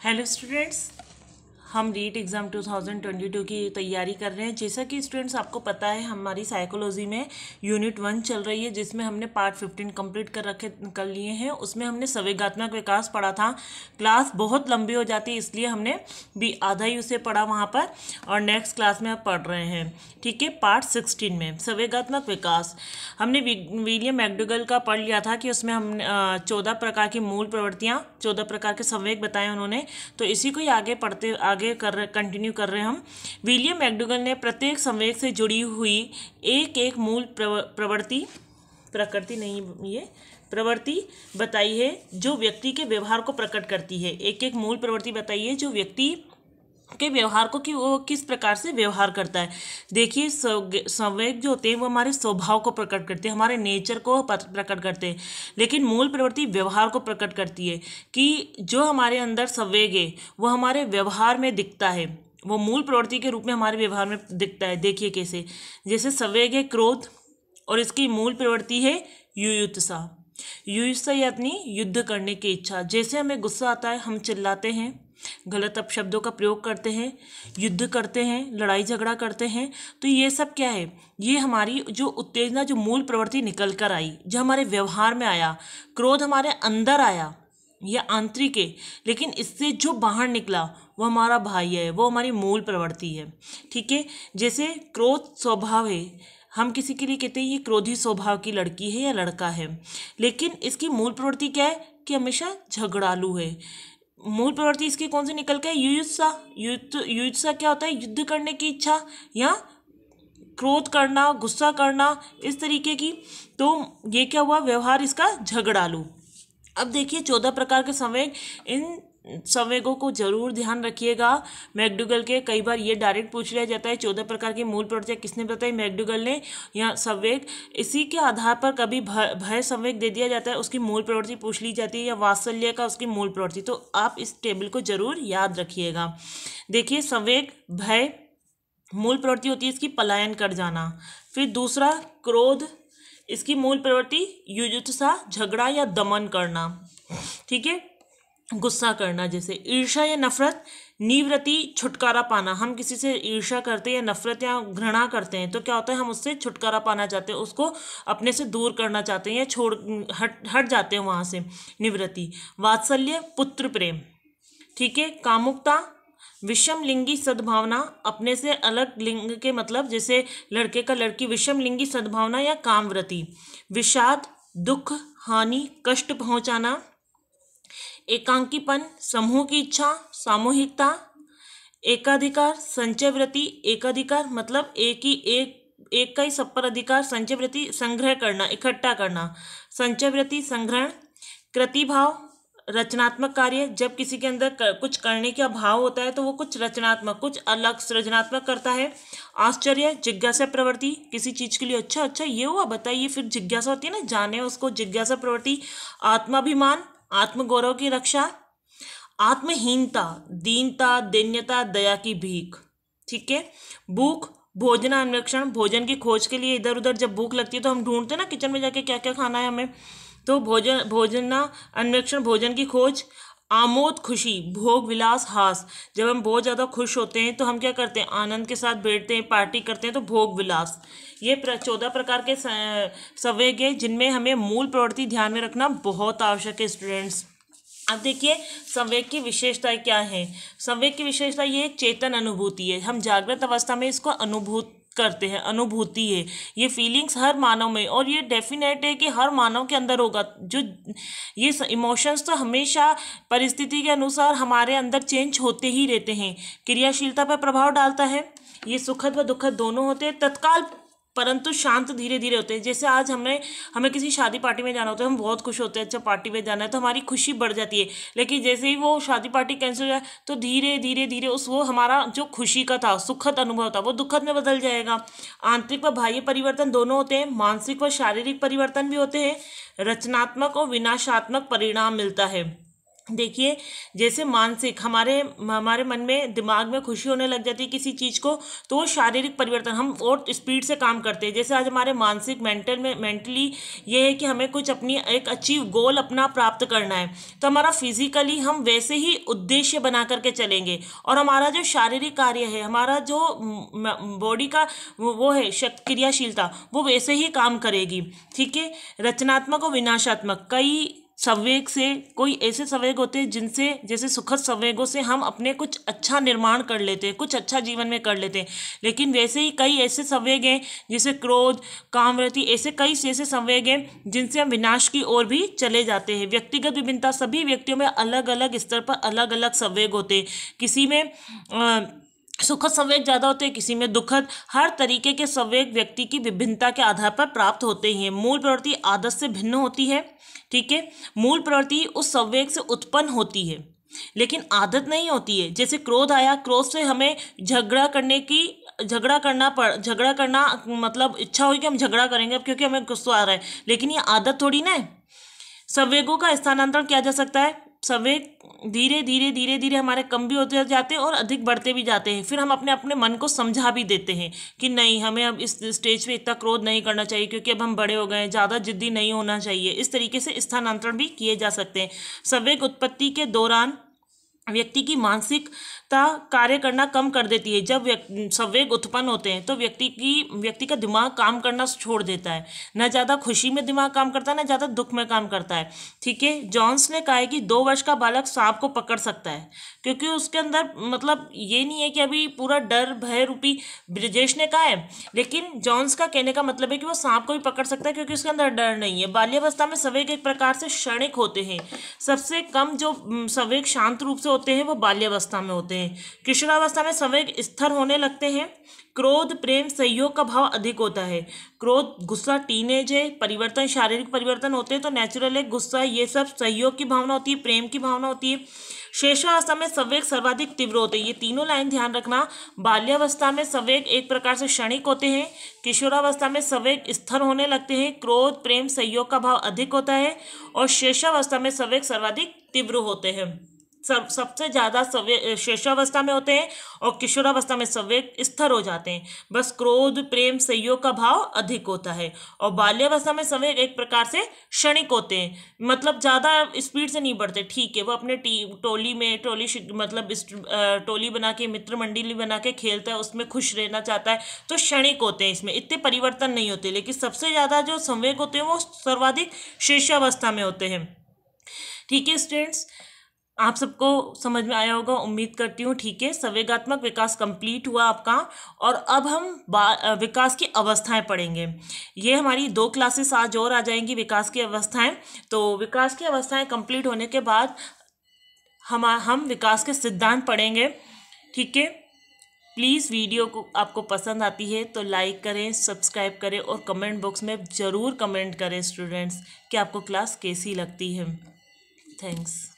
hello students हम REET exam 2022 की तैयारी कर रहे हैं जैसा कि स्टूडेंट्स आपको पता है हमारी साइकोलॉजी में यूनिट वन चल रही है जिसमें हमने पार्ट फिफ्टीन कंप्लीट कर रखे कर लिए हैं उसमें हमने संवेगात्मक विकास पढ़ा था क्लास बहुत लंबी हो जाती है इसलिए हमने भी आधा ही उसे पढ़ा वहाँ पर और नेक्स्ट क्लास में आप पढ़ रहे हैं ठीक है पार्ट सिक्सटीन में संवेगात्मक विकास हमने विलियम मैकडुगल का पढ़ लिया था कि उसमें हमने चौदह प्रकार की मूल प्रवृत्तियाँ चौदह प्रकार के संवेग बताए उन्होंने तो इसी को ही आगे पढ़ते आगे आगे कर कंटिन्यू कर रहे हैं हम विलियम मैकडुगल ने प्रत्येक संवेग से जुड़ी हुई एक एक मूल प्रवृत्ति प्रकृति नहीं ये प्रवृत्ति बताई है जो व्यक्ति के व्यवहार को प्रकट करती है एक एक मूल प्रवृत्ति बताई है जो व्यक्ति के व्यवहार को कि वो किस प्रकार से व्यवहार करता है देखिए संवेग जो होते हैं वो हमारे स्वभाव को प्रकट करते हैं हमारे नेचर को प्रकट करते हैं लेकिन मूल प्रवृत्ति व्यवहार को प्रकट करती है कि जो हमारे अंदर संवेग है वो हमारे व्यवहार में दिखता है वो मूल प्रवृत्ति के रूप में हमारे व्यवहार में दिखता है देखिए कैसे जैसे संवेग है क्रोध और इसकी मूल प्रवृत्ति है युयुत्सा युयुत्सा यानी युद्ध करने की इच्छा जैसे हमें गुस्सा आता है हम चिल्लाते हैं गलत अपशब्दों का प्रयोग करते हैं युद्ध करते हैं लड़ाई झगड़ा करते हैं तो ये सब क्या है ये हमारी जो उत्तेजना जो मूल प्रवृत्ति निकल कर आई जो हमारे व्यवहार में आया क्रोध हमारे अंदर आया यह आंतरिक है लेकिन इससे जो बाहर निकला वो हमारा भाई है वो हमारी मूल प्रवृत्ति है ठीक है जैसे क्रोध स्वभाव है हम किसी के लिए कहते हैं ये क्रोधी स्वभाव की लड़की है या लड़का है लेकिन इसकी मूल प्रवृत्ति क्या है कि हमेशा झगड़ालू है मूल प्रवृत्ति इसकी कौन सी निकल के युयुत्सा युद्ध युयुत्सा क्या होता है युद्ध करने की इच्छा या क्रोध करना गुस्सा करना इस तरीके की तो ये क्या हुआ व्यवहार इसका झगड़ालू अब देखिए चौदह प्रकार के संवेग इन संवेगों को जरूर ध्यान रखिएगा मैकडूगल के कई बार ये डायरेक्ट पूछ लिया जाता है चौदह प्रकार के मूल प्रत्यय किसने बताई मैकडूगल ने या संवेग इसी के आधार पर कभी भय संवेग दे दिया जाता है उसकी मूल प्रवृत्ति पूछ ली जाती है या वात्सल्य का उसकी मूल प्रवृत्ति तो आप इस टेबल को जरूर याद रखिएगा देखिए संवेग भय मूल प्रवृत्ति होती है इसकी पलायन कर जाना फिर दूसरा क्रोध इसकी मूल प्रवृत्ति युजुत्सा झगड़ा या दमन करना ठीक है गुस्सा करना जैसे ईर्षा या नफरत निवृत्ति छुटकारा पाना हम किसी से ईर्षा करते हैं या नफरत या घृणा करते हैं तो क्या होता है हम उससे छुटकारा पाना चाहते हैं उसको अपने से दूर करना चाहते हैं या छोड़ हट हट जाते हैं वहाँ से निवृत्ति वात्सल्य पुत्र प्रेम ठीक है कामुकता विषम लिंगी सद्भावना अपने से अलग लिंग के मतलब जैसे लड़के का लड़की विषम लिंगी सद्भावना या कामव्रति विषाद दुख हानि कष्ट पहुँचाना एकांकीपन समूह की इच्छा सामूहिकता एकाधिकार संचय व्रति एकाधिकार मतलब एक ही एक एक का ही सब पर अधिकार संचय व्रति संग्रह करना इकट्ठा करना संचय व्रति संग्रहण कृतिभाव रचनात्मक कार्य जब किसी के अंदर कर, कुछ करने का भाव होता है तो वो कुछ रचनात्मक कुछ अलग सृजनात्मक करता है आश्चर्य जिज्ञासा प्रवृत्ति किसी चीज़ के लिए अच्छा अच्छा ये हुआ बताइए फिर जिज्ञासा होती है ना जाने उसको जिज्ञासा प्रवृत्ति आत्माभिमान आत्मगौरव की रक्षा आत्महीनता दीनता दैन्यता दया की भीख ठीक है भूख भोजन अन्वेक्षण भोजन की खोज के लिए इधर उधर जब भूख लगती है तो हम ढूंढते हैं ना किचन में जाके क्या क्या खाना है हमें तो भोजन भोजना अन्वेक्षण भोजन की खोज आमोद खुशी भोग विलास हास जब हम बहुत ज़्यादा खुश होते हैं तो हम क्या करते हैं आनंद के साथ बैठते हैं पार्टी करते हैं तो भोग विलास ये प्र, चौदह प्रकार के संवेग हैं जिनमें हमें मूल प्रवृत्ति ध्यान में रखना बहुत आवश्यक है स्टूडेंट्स अब देखिए संवेग की विशेषताएं क्या हैं संवेग की विशेषता ये एक चेतन अनुभूति है हम जागृत अवस्था में इसको अनुभूत करते हैं अनुभूति है ये फीलिंग्स हर मानव में और ये डेफिनेट है कि हर मानव के अंदर होगा जो ये इमोशंस तो हमेशा परिस्थिति के अनुसार हमारे अंदर चेंज होते ही रहते हैं क्रियाशीलता पर प्रभाव डालता है ये सुखद व दुखद दोनों होते हैं तत्काल परंतु शांत धीरे धीरे होते हैं जैसे आज हमें हमें किसी शादी पार्टी में जाना होता है हम बहुत खुश होते हैं अच्छा पार्टी में जाना है तो हमारी खुशी बढ़ जाती है लेकिन जैसे ही वो शादी पार्टी कैंसिल हो जाए तो धीरे धीरे धीरे उस वो हमारा जो खुशी का था सुखद अनुभव था वो दुखद में बदल जाएगा आंतरिक व बाह्य परिवर्तन दोनों होते हैं मानसिक व शारीरिक परिवर्तन भी होते हैं रचनात्मक और विनाशात्मक परिणाम मिलता है देखिए जैसे मानसिक हमारे हमारे मन में दिमाग में खुशी होने लग जाती है किसी चीज़ को तो वो शारीरिक परिवर्तन हम और स्पीड से काम करते हैं जैसे आज हमारे मानसिक मेंटल में मेंटली ये है कि हमें कुछ अपनी एक अचीव गोल अपना प्राप्त करना है तो हमारा फिजिकली हम वैसे ही उद्देश्य बना करके चलेंगे और हमारा जो शारीरिक कार्य है हमारा जो बॉडी का वो है शक्त क्रियाशीलता वो वैसे ही काम करेगी ठीक है रचनात्मक और विनाशात्मक कई संवेग से कोई ऐसे संवेग होते हैं जिनसे जैसे सुखद संवेगों से हम अपने कुछ अच्छा निर्माण कर लेते हैं कुछ अच्छा जीवन में कर लेते हैं लेकिन वैसे ही कई ऐसे संवेग हैं जैसे क्रोध कामरति ऐसे कई ऐसे संवेग हैं जिनसे हम विनाश की ओर भी चले जाते हैं व्यक्तिगत विभिन्नता सभी व्यक्तियों में अलग अलग स्तर पर अलग अलग संवेग होते हैं किसी में आ, सुखद संवेग ज़्यादा होते हैं किसी में दुखद हर तरीके के संवेग व्यक्ति की विभिन्नता के आधार पर प्राप्त होते ही हैं मूल प्रवृत्ति आदत से भिन्न होती है ठीक है मूल प्रवृत्ति उस संवेग से उत्पन्न होती है लेकिन आदत नहीं होती है जैसे क्रोध आया क्रोध से हमें झगड़ा करने की झगड़ा करना पड़ झगड़ा करना मतलब इच्छा होगी कि हम झगड़ा करेंगे क्योंकि हमें गुस्सा आ रहा है लेकिन ये आदत थोड़ी ना है संवेगों का स्थानांतरण किया जा सकता है सवेग धीरे धीरे धीरे धीरे हमारे कम भी होते जाते हैं और अधिक बढ़ते भी जाते हैं फिर हम अपने अपने मन को समझा भी देते हैं कि नहीं हमें अब इस स्टेज पे इतना क्रोध नहीं करना चाहिए क्योंकि अब हम बड़े हो गए हैं ज़्यादा जिद्दी नहीं होना चाहिए इस तरीके से स्थानांतरण भी किए जा सकते हैं सवेग उत्पत्ति के दौरान व्यक्ति की मानसिकता कार्य करना कम कर देती है जब संवेग उत्पन्न होते हैं तो व्यक्ति की व्यक्ति का दिमाग काम करना छोड़ देता है ना ज़्यादा खुशी में दिमाग काम करता है ना ज़्यादा दुख में काम करता है ठीक है जॉन्स ने कहा है कि दो वर्ष का बालक सांप को पकड़ सकता है क्योंकि उसके अंदर मतलब ये नहीं है कि अभी पूरा डर भय रूपी ब्रजेश ने कहा है लेकिन जॉन्स का कहने का मतलब है कि वो सांप को भी पकड़ सकता है क्योंकि उसके अंदर डर नहीं है बाल्यावस्था में संवेग एक प्रकार से क्षणिक होते हैं सबसे कम जो संवेग शांत रूप से होते हैं वो बाल्यावस्था में होते हैं किशोरावस्था में संवेग स्थिर होने लगते हैं क्रोध प्रेम सहयोग का भाव अधिक होता है क्रोध गुस्सा टीनेज है परिवर्तन शारीरिक परिवर्तन होते हैं तो नेचुरल है गुस्सा ये सब सहयोग की भावना होती है प्रेम की भावना होती है शेषावस्था में संवेग सर्वाधिक तीव्र होते हैं ये तीनों लाइन ध्यान रखना बाल्यावस्था में संवेग एक प्रकार से क्षणिक होते हैं किशोरावस्था में संवेग स्थिर होने लगते हैं क्रोध प्रेम सहयोग का भाव अधिक होता है और शेषावस्था में संवेग सर्वाधिक तीव्र होते हैं सब सबसे ज़्यादा संवेद शेषावस्था में होते हैं और किशोरावस्था में संवेद स्थिर हो जाते हैं बस क्रोध प्रेम सहयोग का भाव अधिक होता है और बाल्यावस्था में संवेद एक प्रकार से क्षणिक होते हैं मतलब ज़्यादा स्पीड से नहीं बढ़ते ठीक है वो अपने टोली में टोली मतलब टोली बना के मित्र मंडली बना के खेलता है उसमें खुश रहना चाहता है तो क्षणिक होते हैं इसमें इतने परिवर्तन नहीं होते लेकिन सबसे ज़्यादा जो संवेद होते हैं वो सर्वाधिक शेषावस्था में होते हैं ठीक है स्टूडेंट्स आप सबको समझ में आया होगा उम्मीद करती हूँ ठीक है संवेगात्मक विकास कंप्लीट हुआ आपका और अब हम विकास की अवस्थाएं पढ़ेंगे ये हमारी दो क्लासेस आज और आ जाएंगी विकास की अवस्थाएं तो विकास की अवस्थाएं कंप्लीट होने के बाद हम हम विकास के सिद्धांत पढ़ेंगे ठीक है प्लीज़ वीडियो को आपको पसंद आती है तो लाइक करें सब्सक्राइब करें और कमेंट बॉक्स में ज़रूर कमेंट करें स्टूडेंट्स कि आपको क्लास कैसी लगती है थैंक्स